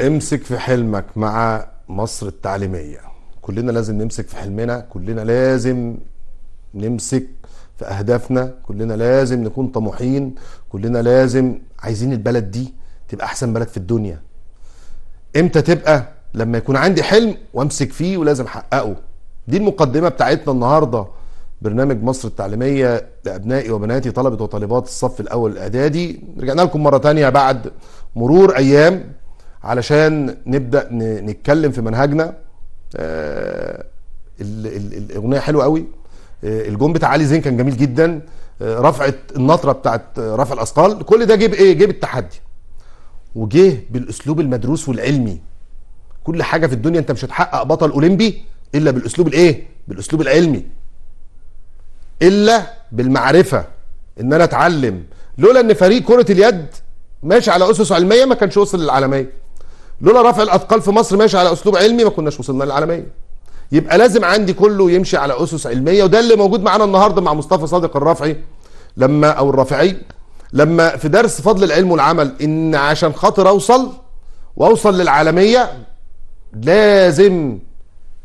امسك في حلمك مع مصر التعليمية كلنا لازم نمسك في حلمنا كلنا لازم نمسك في أهدافنا كلنا لازم نكون طموحين كلنا لازم عايزين البلد دي تبقى أحسن بلد في الدنيا امتى تبقى لما يكون عندي حلم وامسك فيه ولازم احققه دي المقدمه بتاعتنا النهارده برنامج مصر التعليميه لابنائي وبناتي طلبه وطالبات الصف الاول الاعدادي رجعنا لكم مره تانية بعد مرور ايام علشان نبدا نتكلم في منهجنا آه، الاغنيه حلوه قوي آه، الجون بتاع علي زين كان جميل جدا آه، رفعت النطره بتاعت رفع الاثقال كل ده جيب ايه جيب التحدي وجه بالاسلوب المدروس والعلمي كل حاجه في الدنيا انت مش هتحقق بطل اولمبي الا بالاسلوب الايه بالاسلوب العلمي الا بالمعرفه ان انا اتعلم لولا ان فريق كره اليد ماشي على اسس علميه ما كانش وصل للعالميه لولا رفع الاثقال في مصر ماشي على اسلوب علمي ما كناش وصلنا للعالميه يبقى لازم عندي كله يمشي على اسس علميه وده اللي موجود معانا النهارده مع مصطفى صادق الرافعي لما او الرافعي لما في درس فضل العلم والعمل ان عشان خاطر اوصل واوصل للعالميه لازم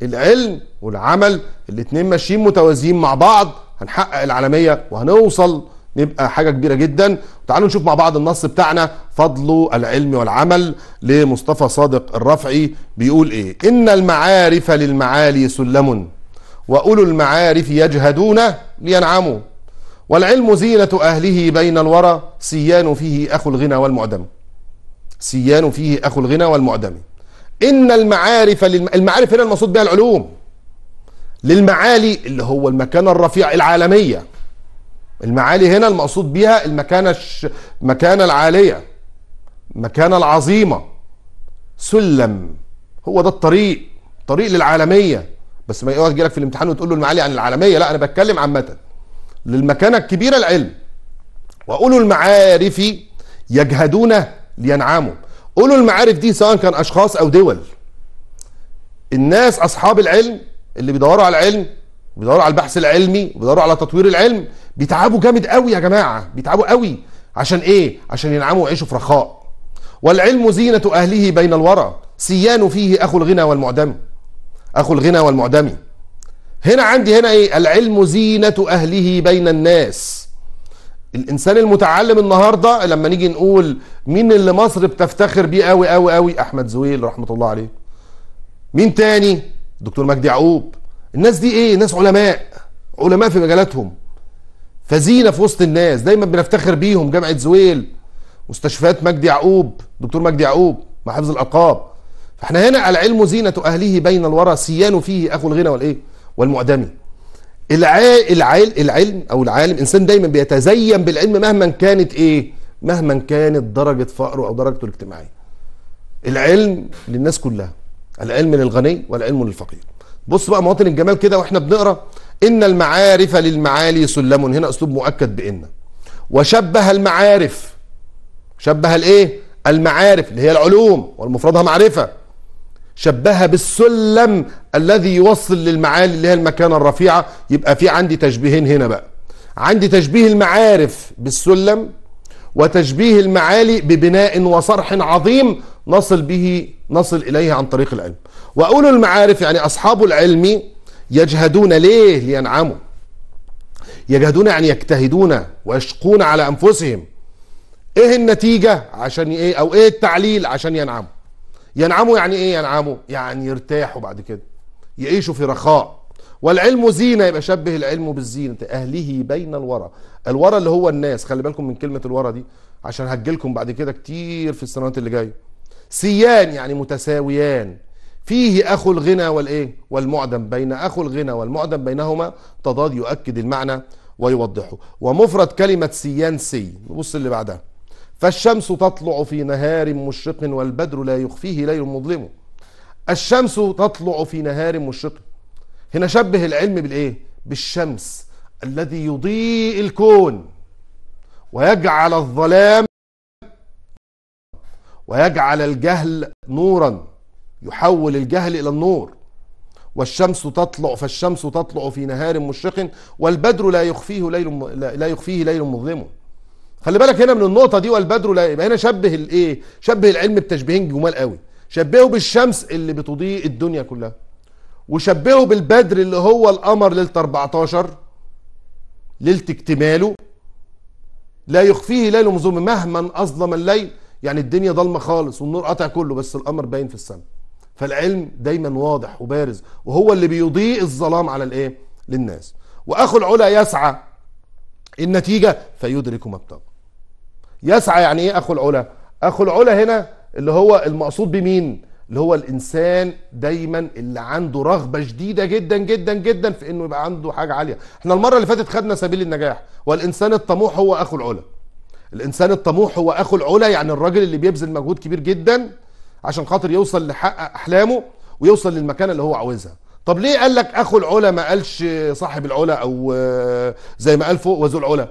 العلم والعمل الاثنين ماشيين متوازيين مع بعض هنحقق العالميه وهنوصل نبقى حاجة كبيرة جدا تعالوا نشوف مع بعض النص بتاعنا فضل العلم والعمل لمصطفى صادق الرفعي بيقول ايه إن المعارف للمعالي سلم وأولو المعارف يجهدون لينعموا والعلم زينة أهله بين الورى سيان فيه أخو الغنى والمعدم سيان فيه أخو الغنى والمعدم إن المعارف للم... المعارف هنا المقصود بها العلوم للمعالي اللي هو المكانة الرفيعة العالمية المعالي هنا المقصود بيها المكانة الش... المكانة العالية المكانة العظيمة سلم هو ده الطريق طريق للعالمية بس ما يقعد لك في الامتحان وتقول له المعالي عن العالمية لا أنا بتكلم عامة للمكانة الكبيرة العلم وأولو المعارف يجهدون لينعموا أولو المعارف دي سواء كان أشخاص أو دول الناس أصحاب العلم اللي بيدوروا على العلم وبيدوروا على البحث العلمي وبيدوروا على تطوير العلم بيتعبوا جامد قوي يا جماعه بيتعبوا قوي عشان ايه عشان ينعموا ويعيشوا في رخاء والعلم زينه اهله بين الورى سيان فيه اخو الغنى والمعدم اخو الغنى والمعدم هنا عندي هنا ايه العلم زينه اهله بين الناس الانسان المتعلم النهارده لما نيجي نقول مين اللي مصر بتفتخر بيه قوي قوي قوي احمد زويل رحمه الله عليه مين تاني دكتور مجدي يعقوب الناس دي ايه ناس علماء علماء في مجالاتهم فزينة في وسط الناس دايما بنفتخر بيهم جامعة زويل مستشفيات مجدي يعقوب دكتور مجدي يعقوب مع حفظ الألقاب فاحنا هنا العلم زينة أهله بين الورى سيان فيه أخو الغنى والإيه والمعدمي العال العال العلم أو العالم إنسان دايما بيتزين بالعلم مهما كانت إيه مهما كانت درجة فقره أو درجته الاجتماعية العلم للناس كلها العلم للغني والعلم للفقير بص بقى مواطن الجمال كده واحنا بنقرا ان المعارف للمعالي سلم هنا اسلوب مؤكد بان وشبه المعارف شبه الايه المعارف اللي هي العلوم والمفردها معرفه شبهها بالسلم الذي يوصل للمعالي اللي هي المكانه الرفيعه يبقى في عندي تشبيهين هنا بقى عندي تشبيه المعارف بالسلم وتشبيه المعالي ببناء وصرح عظيم نصل به نصل اليه عن طريق العلم وأولو المعارف يعني أصحاب العلم يجهدون ليه لينعموا يجهدون يعني يجتهدون ويشقون على أنفسهم إيه النتيجة عشان إيه أو إيه التعليل عشان ينعموا ينعموا يعني إيه ينعموا يعني يرتاحوا بعد كده يعيشوا في رخاء والعلم زينه يبقى شبه العلم بالزينه اهله بين الورى الورى اللي هو الناس خلي بالكم من كلمه الورى دي عشان هجلكم بعد كده كتير في السنوات اللي جايه سيان يعني متساويان فيه أخو الغنى والإيه والمعدم بين أخو الغنى والمعدم بينهما تضاد يؤكد المعنى ويوضحه ومفرد كلمة سيان سي نبص اللي بعدها فالشمس تطلع في نهار مشرق والبدر لا يخفيه ليل مظلم الشمس تطلع في نهار مشرق هنا شبه العلم بالإيه بالشمس الذي يضيء الكون ويجعل الظلام ويجعل الجهل نورا يحول الجهل إلى النور والشمس تطلع فالشمس تطلع في نهار مشرق والبدر لا يخفيه ليل لا يخفيه ليل مظلم خلي بالك هنا من النقطه دي والبدر لا يبقى هنا شبه الايه شبه العلم بتشبيهين جمال قوي شبهه بالشمس اللي بتضيء الدنيا كلها وشبهه بالبدر اللي هو القمر ليله 14 ليله اكتماله لا يخفيه ليل مظلم مهما اظلم الليل يعني الدنيا ضلمه خالص والنور قاطع كله بس القمر باين في السماء فالعلم دايما واضح وبارز وهو اللي بيضيء الظلام على الايه للناس واخو العلا يسعى النتيجه فيدرك ما ابتغى يسعى يعني ايه اخو العلا اخو العلا هنا اللي هو المقصود بمين اللي هو الانسان دايما اللي عنده رغبه شديده جدا جدا جدا في انه يبقى عنده حاجه عاليه احنا المره اللي فاتت خدنا سبيل النجاح والانسان الطموح هو اخو العلا الانسان الطموح هو اخو العلا يعني الراجل اللي بيبذل مجهود كبير جدا عشان خاطر يوصل لحقق احلامه ويوصل للمكانه اللي هو عاوزها طب ليه قال لك اخو العلا ما قالش صاحب العلا او زي ما قال فوق وذو العلا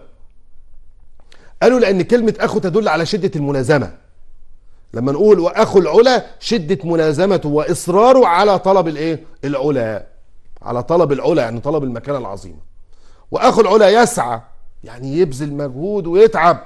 قالوا لان كلمه اخو تدل على شده الملازمه لما نقول واخو العلا شده ملازمته واصراره على طلب الايه العلا على طلب العلا يعني طلب المكانه العظيمه واخو العلا يسعى يعني يبذل مجهود ويتعب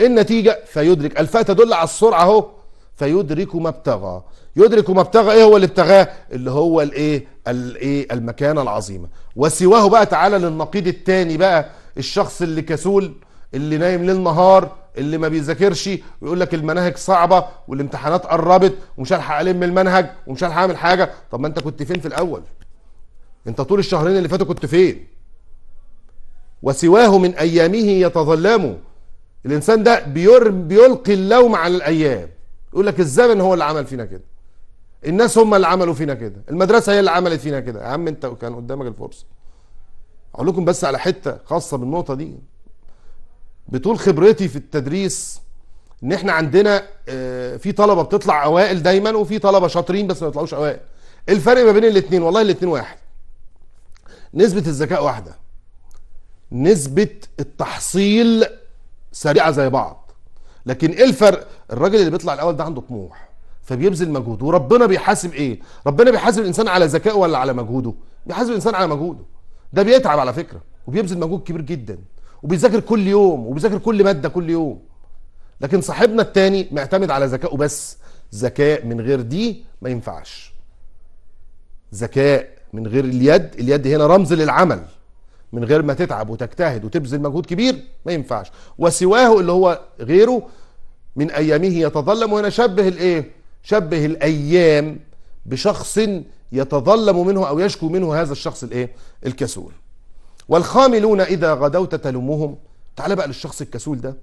إيه النتيجه فيدرك الفاء تدل على السرعه اهو فيدرك ما ابتغى يدرك ما ابتغى ايه هو اللي ابتغاه اللي هو الايه الايه المكانه العظيمه وسواه بقى تعالى للنقيض الثاني بقى الشخص اللي كسول اللي نايم ليل نهار اللي ما بيذاكرش ويقول لك المناهج صعبه والامتحانات قربت ومش هلحق الم المنهج ومش هلحق اعمل حاجه طب ما انت كنت فين في الاول انت طول الشهرين اللي فاتوا كنت فين وسواه من ايامه يتظلم الانسان ده بيلقي اللوم على الايام يقول لك الزمن هو اللي عمل فينا كده الناس هم اللي عملوا فينا كده المدرسه هي اللي عملت فينا كده يا عم انت كان قدامك الفرصه اقول لكم بس على حته خاصه بالنقطه دي بطول خبرتي في التدريس ان احنا عندنا آه، في طلبه بتطلع اوائل دايما وفي طلبه شاطرين بس ما بيطلعوش اوائل الفرق ما بين الاثنين والله الاثنين واحد نسبه الذكاء واحده نسبه التحصيل سريعه زي بعض لكن ايه الفرق الراجل اللي بيطلع الاول ده عنده طموح فبيبذل مجهود وربنا بيحاسب ايه ربنا بيحاسب الانسان على ذكائه ولا على مجهوده بيحاسب الانسان على مجهوده ده بيتعب على فكره وبيبذل مجهود كبير جدا وبيذاكر كل يوم وبيذاكر كل ماده كل يوم لكن صاحبنا التاني معتمد على ذكائه بس ذكاء من غير دي ما ينفعش ذكاء من غير اليد اليد هنا رمز للعمل من غير ما تتعب وتجتهد وتبذل مجهود كبير ما ينفعش وسواه اللي هو غيره من ايامه يتظلم وهنا شبه الايه شبه الايام بشخص يتظلم منه او يشكو منه هذا الشخص الايه الكسول والخاملون اذا غدوت تلومهم تعال بقى للشخص الكسول ده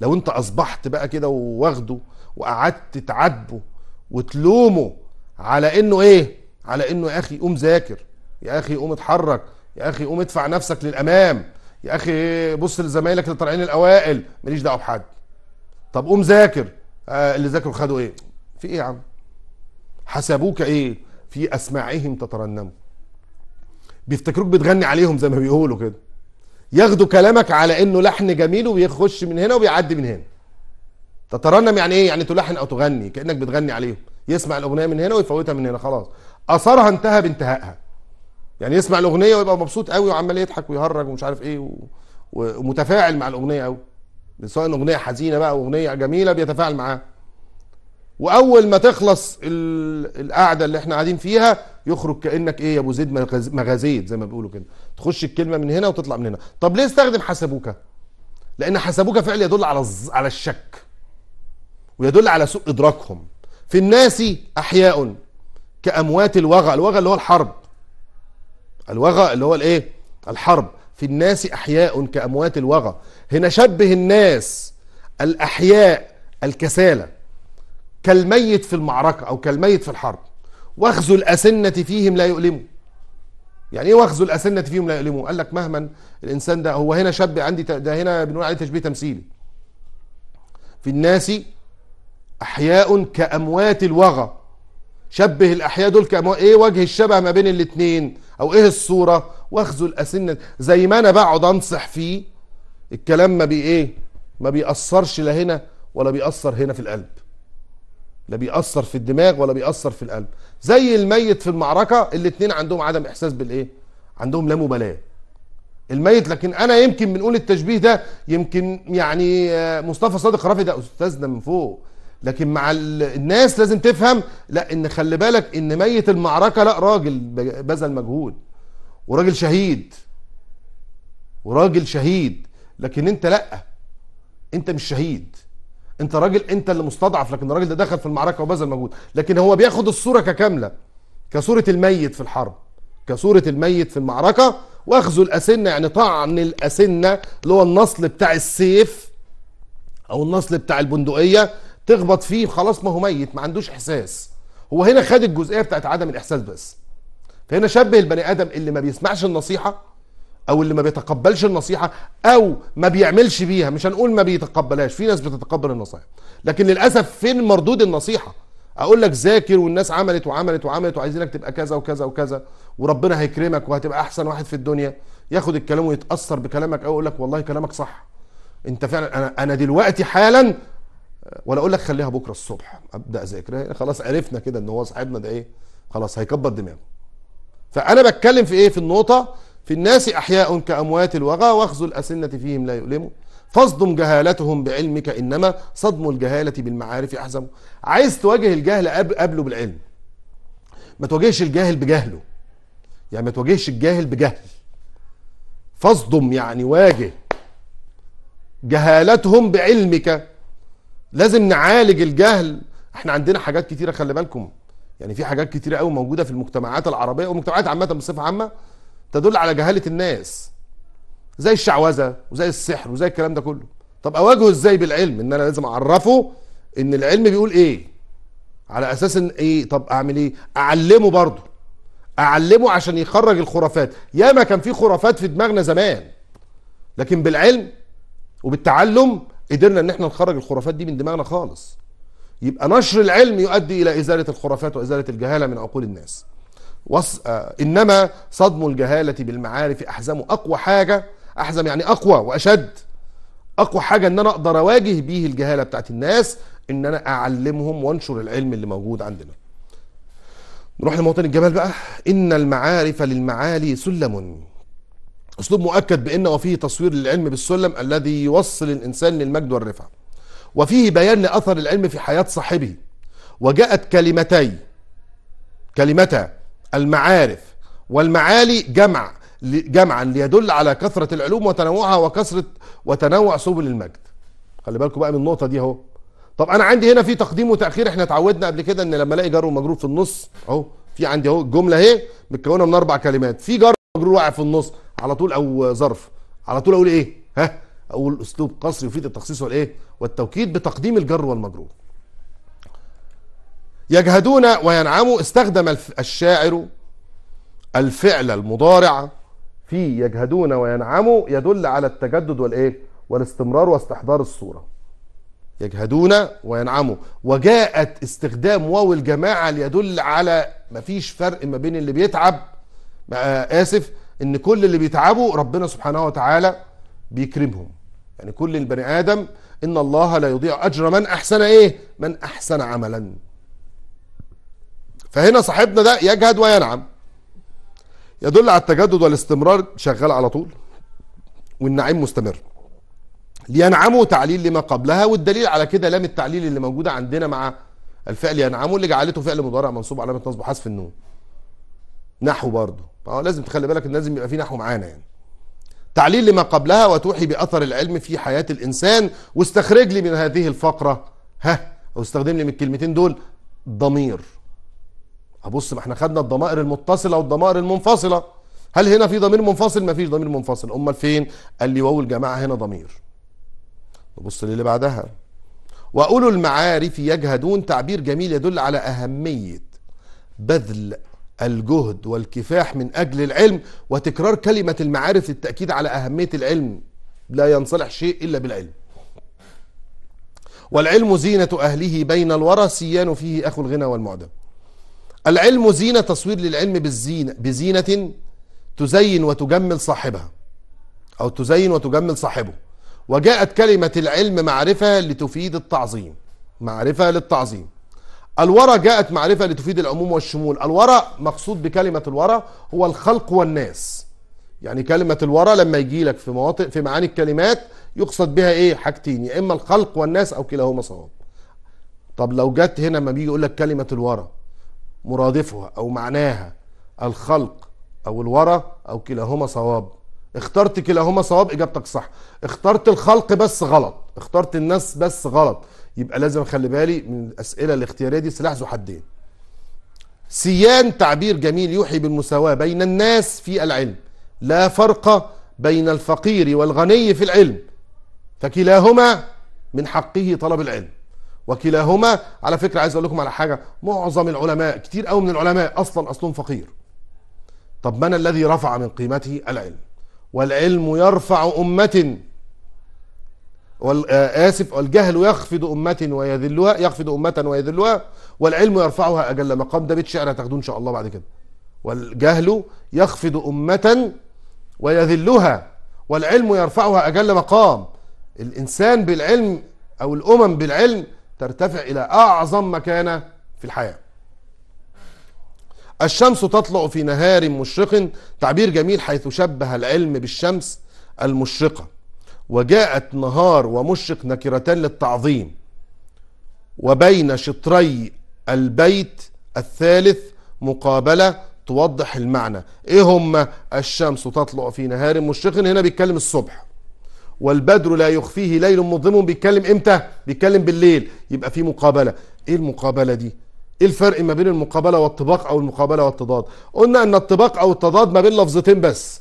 لو انت اصبحت بقى كده واخده وقعدت تعاتبه وتلومه على انه ايه على انه يا اخي قوم ذاكر يا اخي قوم اتحرك يا اخي قوم ادفع نفسك للامام يا اخي بص لزمايلك اللي طالعين الاوائل ماليش دعوه بحد طب قوم ذاكر آه اللي ذاكروا خدوا ايه في ايه يا عم حسبوك ايه في اسماعهم تترنموا بيفتكروك بتغني عليهم زي ما بيقولوا كده ياخدوا كلامك على انه لحن جميل وبيخش من هنا وبيعدي من هنا تترنم يعني ايه يعني تلحن او تغني كانك بتغني عليهم يسمع الاغنيه من هنا ويفوتها من هنا خلاص اثرها انتهى بانتهائها يعني يسمع الاغنيه ويبقى مبسوط قوي وعمال يضحك ويهرج ومش عارف ايه و... ومتفاعل مع الاغنيه قوي سواء اغنيه حزينه بقى اغنيه جميله بيتفاعل معاها واول ما تخلص القعده اللي احنا قاعدين فيها يخرج كانك ايه يا ابو زيد مغازيت زي ما بيقولوا كده تخش الكلمه من هنا وتطلع من هنا طب ليه استخدم حسبوك لان حسبوك فعل يدل على الز... على الشك ويدل على سوء ادراكهم في الناس احياء كاموات الوغى الوغى اللي هو الحرب الوغى اللي هو الايه الحرب في الناس احياء كاموات الوغى هنا شبه الناس الاحياء الكسالى كالميت في المعركه او كالميت في الحرب واخذوا الاسنه فيهم لا يؤلموا يعني ايه واخذوا الاسنه فيهم لا يؤلموا قال لك مهما الانسان ده هو هنا شبه عندي ده هنا بنقول عليه تشبيه تمثيلي في الناس احياء كاموات الوغى شبه الاحياء دول كأمو... ايه وجه الشبه ما بين الاثنين او ايه الصوره واخذوا الاسنه زي ما انا بقعد انصح فيه الكلام ما بي ايه ما بيأثرش لا هنا ولا بيأثر هنا في القلب لا بيأثر في الدماغ ولا بيأثر في القلب زي الميت في المعركة الاثنين عندهم عدم إحساس بالإيه عندهم لا مبالاة الميت لكن أنا يمكن بنقول التشبيه ده يمكن يعني آه، مصطفى صادق رافد أستاذنا من فوق لكن مع الناس لازم تفهم لا ان خلي بالك ان ميت المعركه لا راجل بذل مجهود وراجل شهيد وراجل شهيد لكن انت لا انت مش شهيد انت راجل انت اللي مستضعف لكن الراجل ده دخل في المعركه وبذل مجهود لكن هو بياخد الصوره ككامله كصوره الميت في الحرب كصوره الميت في المعركه واخذوا الاسنه يعني طعن الاسنه اللي هو النصل بتاع السيف او النصل بتاع البندقيه تخبط فيه خلاص ما هو ميت ما عندوش احساس هو هنا خد الجزئيه بتاعت عدم الاحساس بس فهنا شبه البني ادم اللي ما بيسمعش النصيحه او اللي ما بيتقبلش النصيحه او ما بيعملش بيها مش هنقول ما بيتقبلهاش في ناس بتتقبل النصيحه لكن للاسف فين مردود النصيحه اقول لك ذاكر والناس عملت وعملت وعملت وعايزينك تبقى كذا وكذا وكذا وربنا هيكرمك وهتبقى احسن واحد في الدنيا ياخد الكلام ويتاثر بكلامك او يقول لك والله كلامك صح انت فعلا انا انا دلوقتي حالا ولا اقول لك خليها بكره الصبح ابدا اذاكر يعني خلاص عرفنا كده ان هو صاحبنا ده ايه خلاص هيكبر دماغه فانا بتكلم في ايه في النقطه في الناس احياء كاموات الوغى واخذ الاسنه فيهم لا يؤلموا فاصدم جهالتهم بعلمك انما صدم الجهاله بالمعارف احزم عايز تواجه الجهل قبله بالعلم ما تواجهش الجاهل بجهله يعني ما تواجهش الجاهل بجهل فاصدم يعني واجه جهالتهم بعلمك لازم نعالج الجهل احنا عندنا حاجات كتيره خلي بالكم يعني في حاجات كتيره قوي موجوده في المجتمعات العربيه والمجتمعات عامه بصفه عامه تدل على جهاله الناس زي الشعوذه وزي السحر وزي الكلام ده كله طب اواجهه ازاي بالعلم ان انا لازم اعرفه ان العلم بيقول ايه على اساس ان ايه طب اعمل ايه اعلمه برضه اعلمه عشان يخرج الخرافات ياما كان في خرافات في دماغنا زمان لكن بالعلم وبالتعلم قدرنا ان احنا نخرج الخرافات دي من دماغنا خالص يبقى نشر العلم يؤدي الى ازاله الخرافات وازاله الجهاله من عقول الناس وص... آه، انما صدم الجهاله بالمعارف احزم اقوى حاجه احزم يعني اقوى واشد اقوى حاجه ان انا اقدر اواجه بيه الجهاله بتاعت الناس ان انا اعلمهم وانشر العلم اللي موجود عندنا نروح لمواطن الجبل بقى ان المعارف للمعالي سلم أسلوب مؤكد بأن وفيه تصوير للعلم بالسلم الذي يوصل الإنسان للمجد والرفعة وفيه بيان لأثر العلم في حياة صاحبه وجاءت كلمتي كلمتا المعارف والمعالي جمع جمعا ليدل على كثرة العلوم وتنوعها وكثرة وتنوع سبل المجد خلي بالكم بقى من النقطة دي اهو طب انا عندي هنا في تقديم وتاخير احنا اتعودنا قبل كده ان لما الاقي جر ومجرور في النص اهو في عندي اهو الجمله اهي متكونه من اربع كلمات في جر مجرور واقع في النص على طول او ظرف على طول اقول ايه ها اقول اسلوب قصري يفيد التخصيص والايه والتوكيد بتقديم الجر والمجرور يجهدون وينعموا استخدم الشاعر الفعل المضارع في يجهدون وينعموا يدل على التجدد والايه والاستمرار واستحضار الصوره يجهدون وينعموا وجاءت استخدام واو الجماعه ليدل على مفيش فرق ما بين اللي بيتعب اسف ان كل اللي بيتعبوا ربنا سبحانه وتعالى بيكرمهم يعني كل البني ادم ان الله لا يضيع اجر من احسن ايه من احسن عملا فهنا صاحبنا ده يجهد وينعم يدل على التجدد والاستمرار شغال على طول والنعيم مستمر لينعموا تعليل لما قبلها والدليل على كده لام التعليل اللي موجوده عندنا مع الفعل ينعموا اللي جعلته فعل مضارع منصوب علامه نصبه حذف النون نحو برضه اه لازم تخلي بالك ان لازم يبقى في نحو معانا يعني تعليل لما قبلها وتوحي باثر العلم في حياه الانسان واستخرج لي من هذه الفقره ها او استخدم لي من الكلمتين دول ضمير ابص ما احنا خدنا الضمائر المتصله والضمائر المنفصله هل هنا في ضمير منفصل ما فيش ضمير منفصل امال فين قال لي واو الجماعه هنا ضمير نبص للي بعدها واولو المعارف يجهدون تعبير جميل يدل على اهميه بذل الجهد والكفاح من أجل العلم وتكرار كلمة المعارف للتأكيد على أهمية العلم لا ينصلح شيء إلا بالعلم والعلم زينة أهله بين الورى سيان فيه أخو الغنى والمعدم العلم زينة تصوير للعلم بالزينة بزينة تزين وتجمل صاحبها أو تزين وتجمل صاحبه وجاءت كلمة العلم معرفة لتفيد التعظيم معرفة للتعظيم الورى جاءت معرفة لتفيد العموم والشمول الورى مقصود بكلمة الورى هو الخلق والناس يعني كلمة الورى لما يجي لك في مواطئ في معاني الكلمات يقصد بها ايه حاجتين يا اما الخلق والناس او كلاهما صواب طب لو جت هنا ما بيجي يقول لك كلمة الورى مرادفها او معناها الخلق او الورى او كلاهما صواب اخترت كلاهما صواب اجابتك صح اخترت الخلق بس غلط اخترت الناس بس غلط يبقى لازم اخلي بالي من الاسئله الاختياريه دي سلاح ذو حدين سيان تعبير جميل يوحي بالمساواه بين الناس في العلم لا فرق بين الفقير والغني في العلم فكلاهما من حقه طلب العلم وكلاهما على فكره عايز اقول لكم على حاجه معظم العلماء كتير قوي من العلماء اصلا اصلهم فقير طب من الذي رفع من قيمته العلم والعلم يرفع امه والاسف آه، والجهل يخفض أمة ويذلها يخفض أمة ويذلها والعلم يرفعها أجل مقام ده بيت شعر هتاخدوه إن شاء الله بعد كده والجهل يخفض أمة ويذلها والعلم يرفعها أجل مقام الإنسان بالعلم أو الأمم بالعلم ترتفع إلى أعظم مكانة في الحياة الشمس تطلع في نهار مشرق تعبير جميل حيث شبه العلم بالشمس المشرقه وجاءت نهار ومشرق نكرتان للتعظيم وبين شطري البيت الثالث مقابلة توضح المعنى ايه هما الشمس تطلع في نهار مشرق هنا بيتكلم الصبح والبدر لا يخفيه ليل مظلم بيتكلم امتى بيتكلم بالليل يبقى في مقابلة ايه المقابلة دي ايه الفرق ما بين المقابلة والطباق او المقابلة والتضاد قلنا ان الطباق او التضاد ما بين لفظتين بس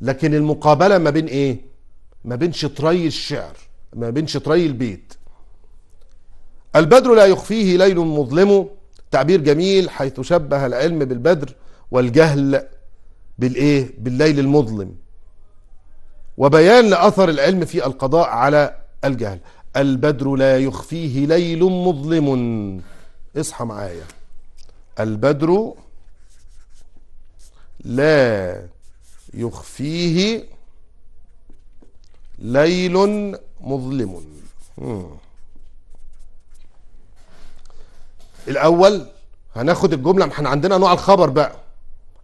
لكن المقابلة ما بين ايه ما بين شطري الشعر ما بين شطري البيت البدر لا يخفيه ليل مظلم تعبير جميل حيث شبه العلم بالبدر والجهل بالايه بالليل المظلم وبيان لاثر العلم في القضاء على الجهل البدر لا يخفيه ليل مظلم اصحى معايا البدر لا يخفيه ليل مظلم الاول هناخد الجمله احنا عندنا نوع الخبر بقى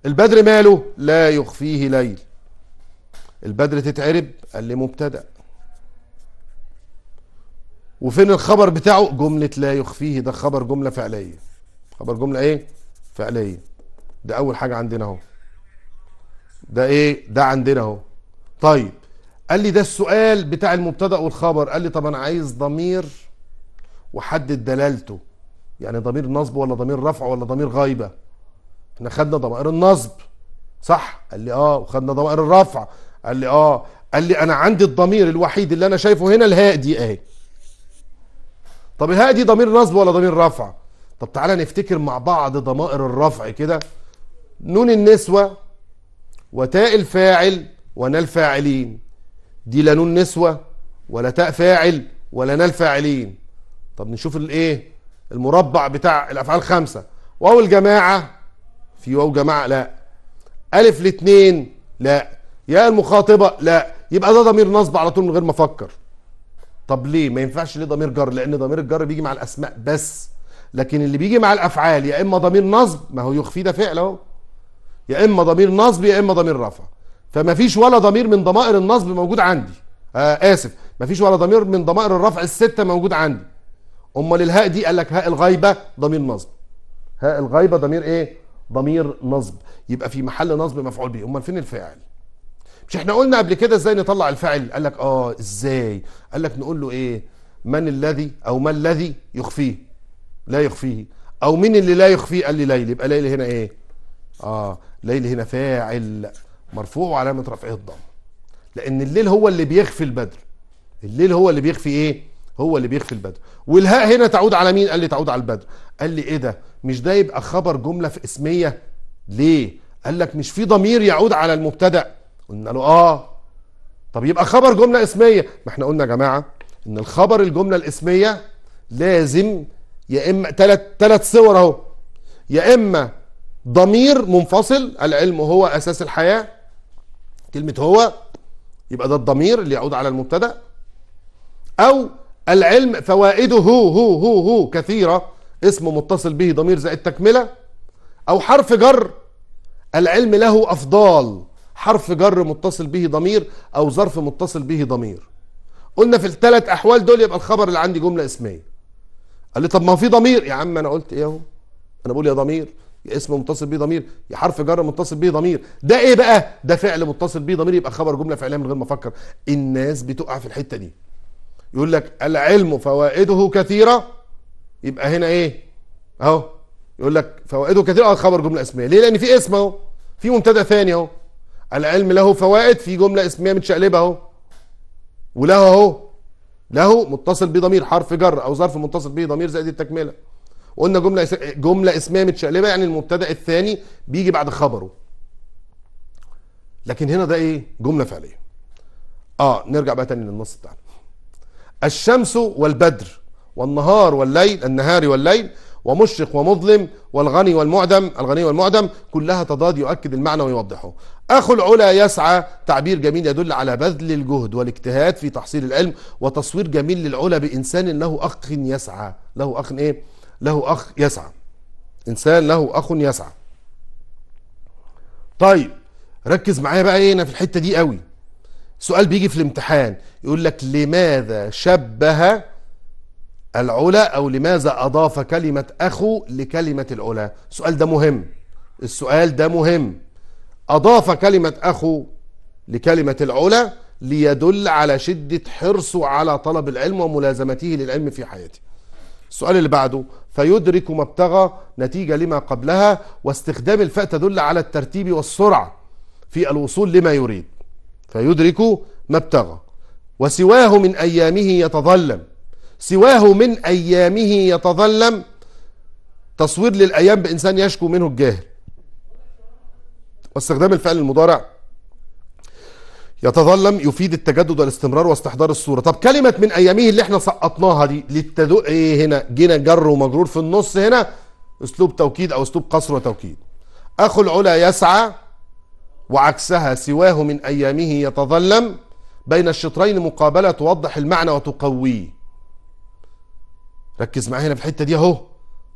البدر ماله لا يخفيه ليل البدر تتعرب قال لي مبتدا وفين الخبر بتاعه جمله لا يخفيه ده خبر جمله فعليه خبر جمله ايه فعليه ده اول حاجه عندنا اهو ده ايه ده عندنا اهو طيب قال لي ده السؤال بتاع المبتدا والخبر قال لي طب انا عايز ضمير وحدد دلالته يعني ضمير نصب ولا ضمير رفع ولا ضمير غايبه احنا خدنا ضمائر النصب صح قال لي اه وخدنا ضمائر الرفع قال لي اه قال لي انا عندي الضمير الوحيد اللي انا شايفه هنا الهاء دي اهي طب الهاء دي ضمير نصب ولا ضمير رفع طب تعالى نفتكر مع بعض ضمائر الرفع كده نون النسوه وتاء الفاعل ونا الفاعلين دي لا نون نسوة ولا تاء فاعل ولا نال فاعلين طب نشوف الايه المربع بتاع الافعال الخمسة واو الجماعة في واو جماعة لا الف الاثنين لا يا المخاطبة لا يبقى ده ضمير نصب على طول من غير ما افكر طب ليه ما ينفعش ليه ضمير جر لان ضمير الجر بيجي مع الاسماء بس لكن اللي بيجي مع الافعال يا اما ضمير نصب ما هو يخفي ده فعل اهو يا اما ضمير نصب يا اما ضمير رفع فما فيش ولا ضمير من ضمائر النصب موجود عندي آه اسف ما فيش ولا ضمير من ضمائر الرفع الستة موجود عندي امال الهاء دي قال لك هاء الغيبة ضمير نصب هاء الغيبة ضمير ايه ضمير نصب يبقى في محل نصب مفعول به امال فين الفاعل مش احنا قلنا قبل كده ازاي نطلع الفاعل قال لك اه ازاي قال لك نقول له ايه من الذي او ما الذي يخفيه لا يخفيه او مين اللي لا يخفيه قال لي ليل يبقى ليل هنا ايه اه ليل هنا فاعل مرفوع وعلامه رفعه الضم لان الليل هو اللي بيخفي البدر الليل هو اللي بيخفي ايه هو اللي بيخفي البدر والهاء هنا تعود على مين قال لي تعود على البدر قال لي ايه ده مش ده يبقى خبر جمله في اسميه ليه قال لك مش في ضمير يعود على المبتدا قلنا له اه طب يبقى خبر جمله اسميه ما احنا قلنا يا جماعه ان الخبر الجمله الاسميه لازم يا اما تلت, تلت صور اهو يا اما ضمير منفصل العلم هو اساس الحياه كلمة هو يبقى ده الضمير اللي يعود على المبتدأ أو العلم فوائده هو هو هو هو كثيرة اسم متصل به ضمير زائد تكملة أو حرف جر العلم له أفضال حرف جر متصل به ضمير أو ظرف متصل به ضمير قلنا في الثلاث أحوال دول يبقى الخبر اللي عندي جملة اسمية قال لي طب ما هو في ضمير يا عم أنا قلت إيه أهو أنا بقول يا ضمير اسم متصل بيه ضمير يا حرف جر متصل بيه ضمير ده ايه بقى ده فعل متصل بيه ضمير يبقى خبر جمله فعليه من غير ما افكر الناس بتقع في الحته دي يقول لك العلم فوائده كثيره يبقى هنا ايه اهو يقول لك فوائده كثيره اه خبر جمله اسميه ليه لان في اسم اهو في مبتدا ثاني اهو العلم له فوائد في جمله اسميه متشقلبه اهو وله اهو له متصل بضمير حرف جر او ظرف متصل به ضمير زائد التكمله قلنا جمله جمله اسميه متشقلبه يعني المبتدا الثاني بيجي بعد خبره لكن هنا ده ايه جمله فعليه اه نرجع بقى تاني للنص بتاعنا الشمس والبدر والنهار والليل النهار والليل ومشرق ومظلم والغني والمعدم الغني والمعدم كلها تضاد يؤكد المعنى ويوضحه أخو العلا يسعى تعبير جميل يدل على بذل الجهد والاجتهاد في تحصيل العلم وتصوير جميل للعلا بإنسان له أخ يسعى له أخ إيه له أخ يسعى إنسان له أخ يسعى طيب ركز معايا بقى هنا في الحتة دي قوي سؤال بيجي في الامتحان يقول لك لماذا شبه العلا أو لماذا أضاف كلمة أخو لكلمة العلا السؤال ده مهم السؤال ده مهم أضاف كلمة أخو لكلمة العلا ليدل على شدة حرصه على طلب العلم وملازمته للعلم في حياته السؤال اللي بعده فيدرك ما ابتغى نتيجة لما قبلها واستخدام الفاء تدل على الترتيب والسرعة في الوصول لما يريد فيدرك ما ابتغى وسواه من أيامه يتظلم سواه من أيامه يتظلم تصوير للأيام بإنسان يشكو منه الجاهل واستخدام الفعل المضارع يتظلم يفيد التجدد والاستمرار واستحضار الصورة طب كلمة من أيامه اللي احنا سقطناها دي للتدق ايه هنا جينا جر ومجرور في النص هنا اسلوب توكيد او اسلوب قصر وتوكيد اخو العلا يسعى وعكسها سواه من ايامه يتظلم بين الشطرين مقابلة توضح المعنى وتقويه ركز معايا هنا في الحتة دي اهو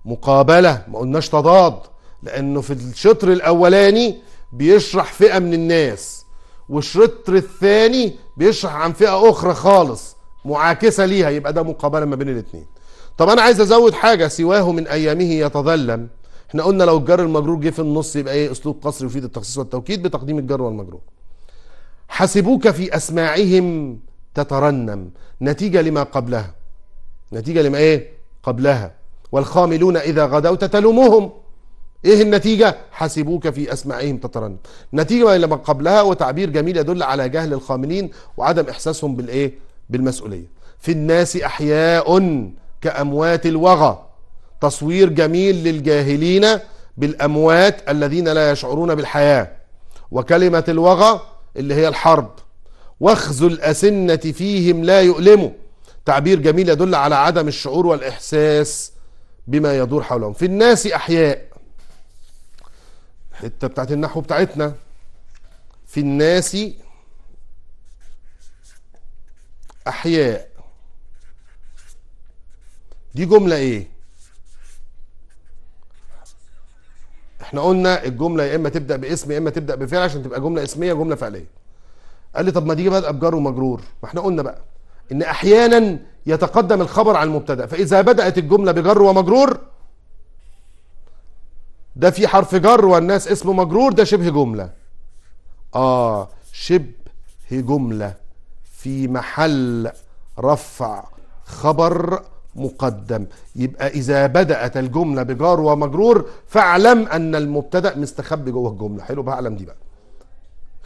مقابلة ما قلناش تضاد لانه في الشطر الاولاني بيشرح فئة من الناس والشطر الثاني بيشرح عن فئه اخرى خالص معاكسه ليها يبقى ده مقابله ما بين الاثنين طب انا عايز ازود حاجه سواه من ايامه يتظلم احنا قلنا لو الجر المجرور جه في النص يبقى ايه اسلوب قصري يفيد التخصيص والتوكيد بتقديم الجر والمجرور حسبوك في اسماعهم تترنم نتيجه لما قبلها نتيجه لما ايه قبلها والخاملون اذا غدوت تلومهم ايه النتيجة حسبوك في اسماعهم تترنم نتيجة لما قبلها وتعبير جميل يدل على جهل الخاملين وعدم احساسهم بالايه بالمسؤولية في الناس احياء كاموات الوغى تصوير جميل للجاهلين بالاموات الذين لا يشعرون بالحياة وكلمة الوغى اللي هي الحرب واخذ الاسنة فيهم لا يؤلموا تعبير جميل يدل على عدم الشعور والاحساس بما يدور حولهم في الناس احياء الحتة بتاعت النحو بتاعتنا في الناس أحياء دي جملة إيه؟ احنا قلنا الجملة يا إما تبدأ باسم يا إما تبدأ بفعل عشان تبقى جملة اسمية جملة فعلية. قال لي طب ما دي بقى بجر ومجرور، ما احنا قلنا بقى إن أحيانا يتقدم الخبر على المبتدأ، فإذا بدأت الجملة بجر ومجرور ده في حرف جر والناس اسمه مجرور ده شبه جملة آه شبه جملة في محل رفع خبر مقدم يبقى إذا بدأت الجملة بجار ومجرور فاعلم أن المبتدأ مستخبي جوه الجملة حلو بقى اعلم دي بقى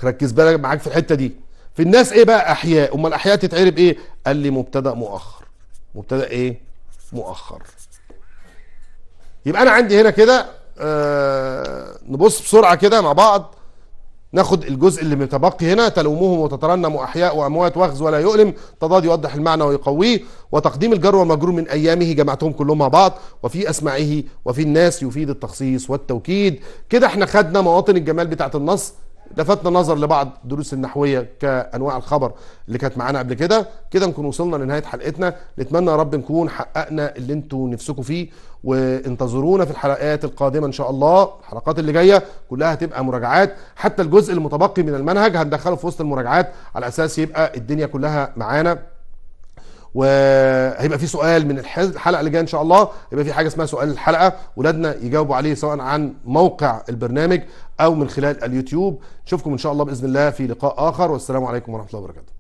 ركز بالك معاك في الحتة دي في الناس إيه بقى أحياء أما الأحياء تتعرب إيه قال لي مبتدأ مؤخر مبتدأ إيه مؤخر يبقى أنا عندي هنا كده آه، نبص بسرعه كده مع بعض ناخد الجزء اللي متبقي هنا تلومهم وتترنم احياء واموات واخذ ولا يؤلم تضاد يوضح المعنى ويقويه وتقديم الجر والمجرور من ايامه جمعتهم كلهم مع بعض وفي اسماعه وفي الناس يفيد التخصيص والتوكيد كده احنا خدنا مواطن الجمال بتاعت النص لفتنا نظر لبعض دروس النحويه كانواع الخبر اللي كانت معانا قبل كده كده نكون وصلنا لنهايه حلقتنا نتمنى يا رب نكون حققنا اللي انتوا نفسكم فيه وانتظرونا في الحلقات القادمه ان شاء الله الحلقات اللي جايه كلها هتبقى مراجعات حتى الجزء المتبقي من المنهج هندخله في وسط المراجعات على اساس يبقى الدنيا كلها معانا وهيبقى في سؤال من الحلقه اللي جايه ان شاء الله هيبقى في حاجه اسمها سؤال الحلقه ولادنا يجاوبوا عليه سواء عن موقع البرنامج او من خلال اليوتيوب نشوفكم ان شاء الله باذن الله في لقاء اخر والسلام عليكم ورحمه الله وبركاته